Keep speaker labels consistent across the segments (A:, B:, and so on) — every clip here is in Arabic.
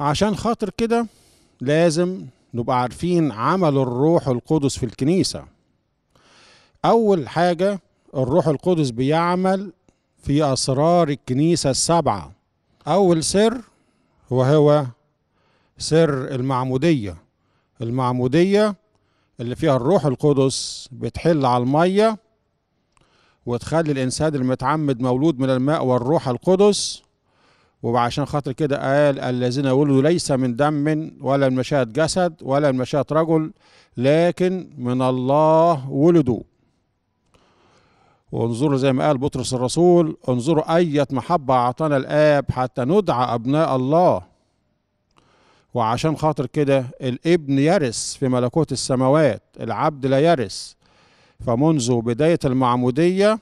A: عشان خاطر كده لازم نبقى عارفين عمل الروح القدس في الكنيسة أول حاجة الروح القدس بيعمل في أسرار الكنيسة السبعة أول سر وهو سر المعمودية المعمودية اللي فيها الروح القدس بتحل على المية وتخلي الإنسان المتعمد مولود من الماء والروح القدس وعشان خاطر كده قال الذين ولدوا ليس من دم ولا من مشاة جسد ولا من مشاة رجل لكن من الله ولدوا وانظروا زي ما قال بطرس الرسول انظروا أية محبة أعطانا الآب حتى ندعى أبناء الله وعشان خاطر كده الابن يرث في ملكوت السماوات العبد لا يرث فمنذ بداية المعمودية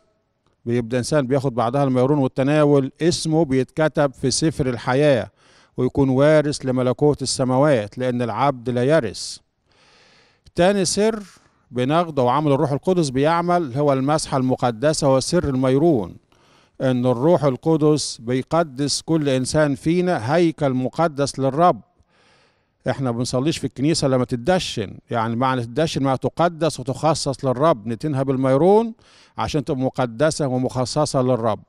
A: بيبدا انسان بياخد بعضها الميرون والتناول اسمه بيتكتب في سفر الحياه ويكون وارث لملكوت السماوات لان العبد لا يرث تاني سر بناخده وعمل الروح القدس بيعمل هو المسحه المقدسه وسر الميرون ان الروح القدس بيقدس كل انسان فينا هيكل مقدس للرب احنا ما بنصليش في الكنيسه لما تدشن يعني معنى تدشن ما تقدس وتخصص للرب نتنها بالميرون عشان تبقى مقدسه ومخصصه للرب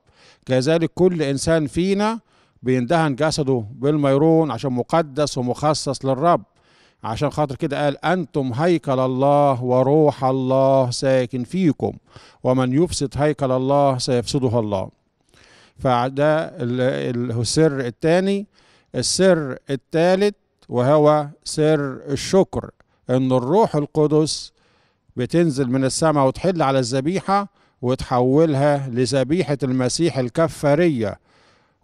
A: كذلك كل انسان فينا بيندهن جسده بالميرون عشان مقدس ومخصص للرب عشان خاطر كده قال أنتم هيكل الله وروح الله ساكن فيكم ومن يفسد هيكل الله سيفسده الله فده السر الثاني السر الثالث وهو سر الشكر ان الروح القدس بتنزل من السماء وتحل على الذبيحه وتحولها لذبيحه المسيح الكفاريه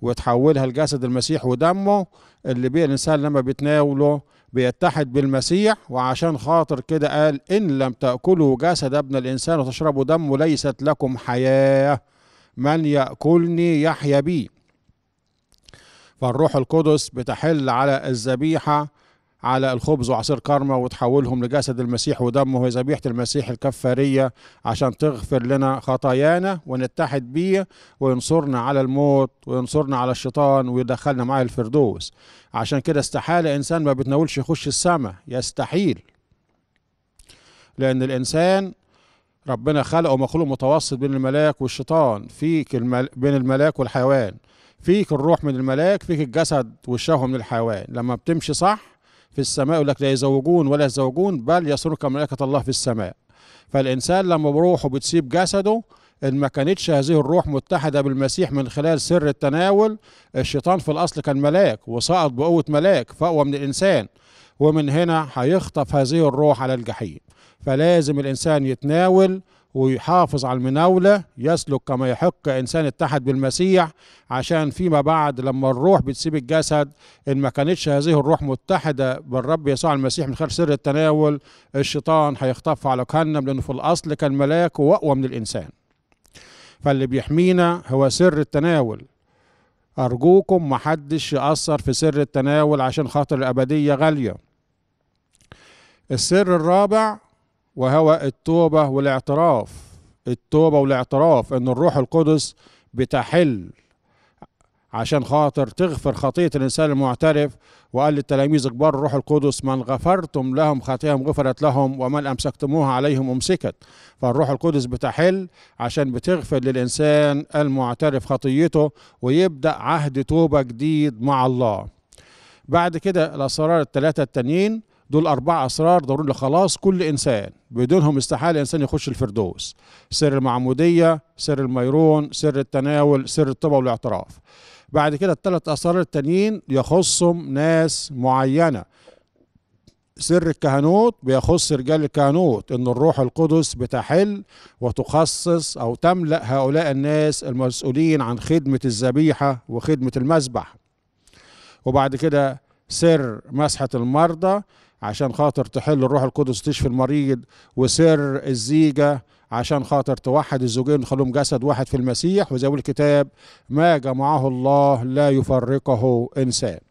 A: وتحولها لجسد المسيح ودمه اللي بيه الانسان لما بيتناوله بيتحد بالمسيح وعشان خاطر كده قال ان لم تاكلوا جسد ابن الانسان وتشربوا دمه ليست لكم حياه من ياكلني يحيا بي فالروح القدس بتحل على الذبيحة على الخبز وعصير كارما وتحولهم لجسد المسيح ودمه وهي ذبيحة المسيح الكفارية عشان تغفر لنا خطايانا ونتحد بيه وينصرنا على الموت وينصرنا على الشيطان ويدخلنا معاه الفردوس عشان كده استحالة إنسان ما بتناولش يخش السماء يستحيل لأن الإنسان ربنا خلقه مخلوق متوسط بين الملاك والشيطان في بين الملاك والحيوان فيك الروح من الملاك فيك الجسد والشهوة من الحيوان لما بتمشي صح في السماء يقول لك لا يزوجون ولا يزوجون بل يسرك ملائكة الله في السماء فالإنسان لما بروحه بتسيب جسده إن ما كانتش هذه الروح متحدة بالمسيح من خلال سر التناول الشيطان في الأصل كان ملاك وسقط بقوة ملاك فأقوى من الإنسان ومن هنا هيخطف هذه الروح على الجحيم فلازم الإنسان يتناول ويحافظ على المناولة يسلك كما يحق إنسان اتحد بالمسيح عشان فيما بعد لما الروح بتسيب الجسد إن ما كانتش هذه الروح متحدة بالرب يسوع المسيح من خلال سر التناول الشيطان هيخطف على كهنم لأنه في الأصل كان ملاك وأقوى من الإنسان فاللي بيحمينا هو سر التناول أرجوكم محدش يأثر في سر التناول عشان خاطر الأبدية غالية السر الرابع وهو التوبة والاعتراف التوبة والاعتراف ان الروح القدس بتحل عشان خاطر تغفر خطية الإنسان المعترف وقال للتلاميذ كبار الروح القدس من غفرتم لهم خطيهم غفرت لهم ومن أمسكتموها عليهم أمسكت فالروح القدس بتحل عشان بتغفر للإنسان المعترف خطيته ويبدأ عهد توبة جديد مع الله بعد كده الأسرار الثلاثة التانيين دول أربع أسرار ضروري لخلاص كل إنسان بدونهم استحالة إنسان يخش الفردوس سر المعمودية سر الميرون سر التناول سر الطبع والاعتراف بعد كده الثلاث أسرار التانيين يخصهم ناس معينة سر الكهنوت بيخص رجال الكهنوت ان الروح القدس بتحل وتخصص او تملا هؤلاء الناس المسؤولين عن خدمه الذبيحه وخدمه المذبح وبعد كده سر مسحه المرضى عشان خاطر تحل الروح القدس تشفي المريض وسر الزيجة عشان خاطر توحد الزوجين خلوهم جسد واحد في المسيح وزي الكتاب ما جمعه الله لا يفرقه إنسان